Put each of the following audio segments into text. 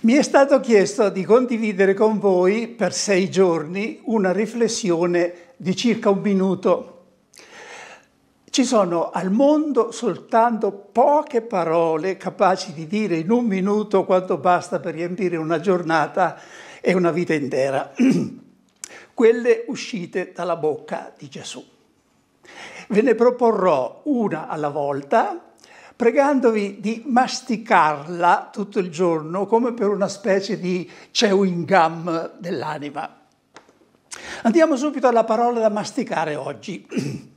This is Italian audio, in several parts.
Mi è stato chiesto di condividere con voi per sei giorni una riflessione di circa un minuto. Ci sono al mondo soltanto poche parole capaci di dire in un minuto quanto basta per riempire una giornata e una vita intera, quelle uscite dalla bocca di Gesù. Ve ne proporrò una alla volta pregandovi di masticarla tutto il giorno come per una specie di chewing gum dell'anima. Andiamo subito alla parola da masticare oggi.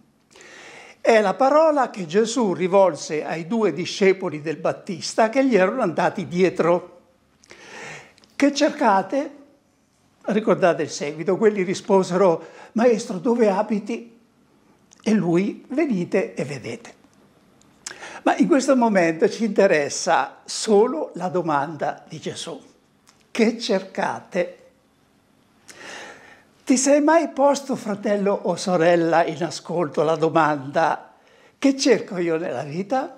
È la parola che Gesù rivolse ai due discepoli del Battista che gli erano andati dietro. Che cercate? Ricordate il seguito, quelli risposero, Maestro, dove abiti? E lui, venite e vedete. Ma in questo momento ci interessa solo la domanda di Gesù. Che cercate? Ti sei mai posto, fratello o sorella, in ascolto la domanda che cerco io nella vita?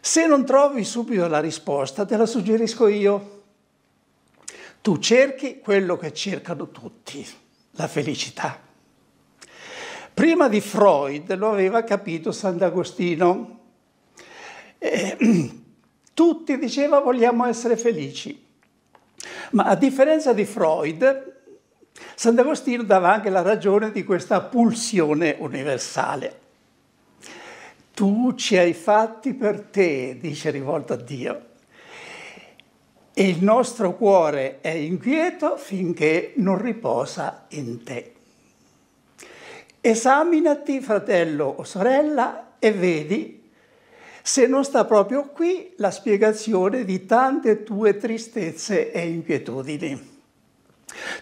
Se non trovi subito la risposta, te la suggerisco io. Tu cerchi quello che cercano tutti, la felicità. Prima di Freud lo aveva capito Sant'Agostino. Eh, tutti diceva vogliamo essere felici. Ma a differenza di Freud, Sant'Agostino dava anche la ragione di questa pulsione universale. Tu ci hai fatti per te, dice rivolto a Dio. E il nostro cuore è inquieto finché non riposa in te. Esaminati, fratello o sorella, e vedi se non sta proprio qui la spiegazione di tante tue tristezze e inquietudini.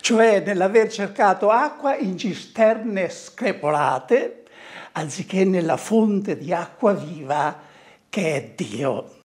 Cioè nell'aver cercato acqua in cisterne screpolate, anziché nella fonte di acqua viva che è Dio.